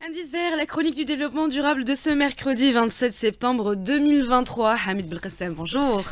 Indice vert, la chronique du développement durable de ce mercredi 27 septembre 2023. Hamid Belkacem, bonjour.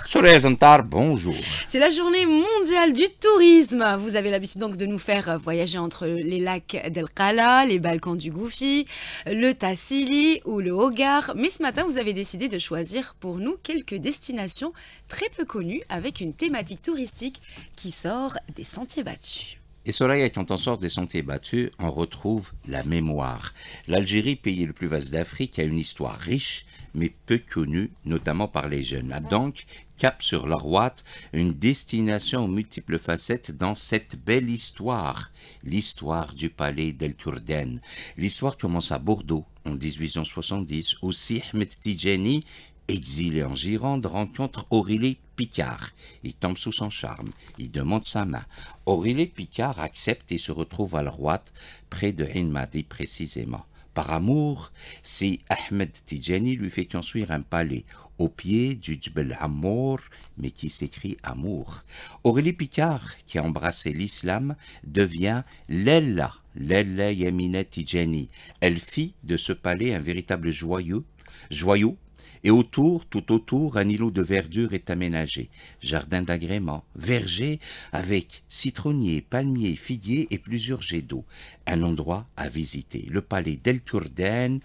bonjour. C'est la journée mondiale du tourisme. Vous avez l'habitude donc de nous faire voyager entre les lacs d'El Kala, les Balkans du Goufi, le Tassili ou le Hogar. Mais ce matin, vous avez décidé de choisir pour nous quelques destinations très peu connues avec une thématique touristique qui sort des sentiers battus. Et Soraya, quand on sort des sentiers battus, on retrouve la mémoire. L'Algérie, pays le plus vaste d'Afrique, a une histoire riche, mais peu connue, notamment par les jeunes. A donc cap sur la route une destination aux multiples facettes dans cette belle histoire, l'histoire du palais d'El tourden L'histoire commence à Bordeaux en 1870, où Sihmet Tijani Exilé en Gironde, rencontre Aurélie Picard. Il tombe sous son charme. Il demande sa main. Aurélie Picard accepte et se retrouve à droite, près de Inmadi précisément. Par amour, si Ahmed Tijani lui fait construire un palais au pied du Djbel Amour, mais qui s'écrit Amour. Aurélie Picard, qui a embrassé l'islam, devient Lella, Lella Yamina Tijani. Elle fit de ce palais un véritable joyau, joyau et autour, tout autour, un îlot de verdure est aménagé. Jardin d'agrément, verger avec citronniers, palmiers, figuiers et plusieurs jets d'eau. Un endroit à visiter, le palais d'El Turden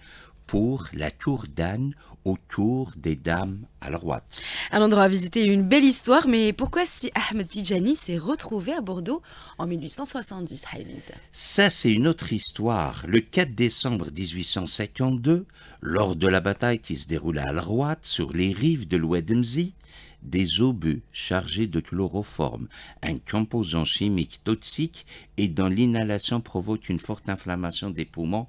pour la Tour d'Anne autour des Dames à droite. Un endroit à visiter, une belle histoire, mais pourquoi si Ahmed Tijani s'est retrouvé à Bordeaux en 1870, Ça, c'est une autre histoire. Le 4 décembre 1852, lors de la bataille qui se déroula à la droite sur les rives de l'Oued l'Ouedemzi, des obus chargés de chloroforme, un composant chimique toxique, et dont l'inhalation provoque une forte inflammation des poumons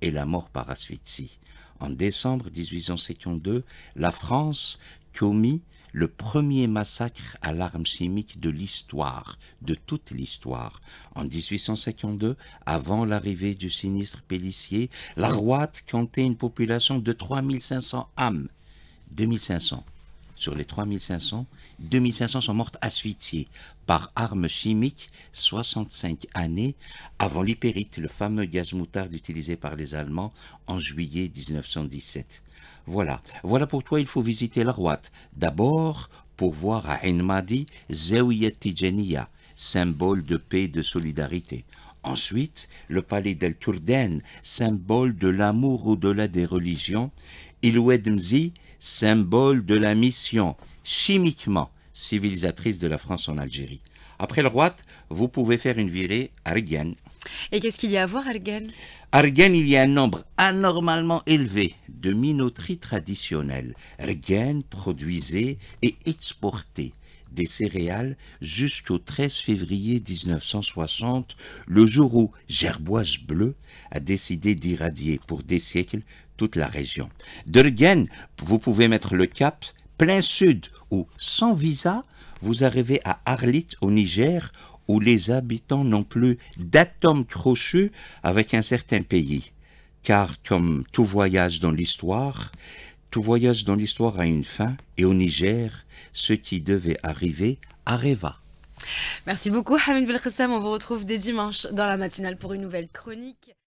et la mort par asphyxie. En décembre 1852, la France commit le premier massacre à l'arme chimique de l'histoire, de toute l'histoire. En 1852, avant l'arrivée du sinistre Pélissier, la Roite comptait une population de 3500 âmes. 2500 sur les 3500, 2500 sont mortes asphyxiées par armes chimiques 65 années avant l'hypérite, le fameux gaz moutarde utilisé par les Allemands en juillet 1917. Voilà. Voilà pourquoi il faut visiter la Rouate. D'abord, pour voir à Enmadi, Madi symbole de paix et de solidarité. Ensuite, le palais d'El Tourden, symbole de l'amour au-delà des religions, Iloued symbole de la mission chimiquement civilisatrice de la France en Algérie. Après le roi, vous pouvez faire une virée à Et qu'est-ce qu'il y a à voir à À Argan, il y a un nombre anormalement élevé de minoteries traditionnelles. Argan produisait et exportait des céréales jusqu'au 13 février 1960, le jour où Gerboise Bleu a décidé d'irradier pour des siècles toute la région. De vous pouvez mettre le cap plein sud ou sans visa, vous arrivez à Arlit au Niger où les habitants n'ont plus d'atomes crochus avec un certain pays. Car comme tout voyage dans l'histoire, tout voyage dans l'histoire a une fin, et au Niger, ce qui devait arriver arriva. Merci beaucoup Hamid Belkhassam, on vous retrouve dès dimanche dans la matinale pour une nouvelle chronique.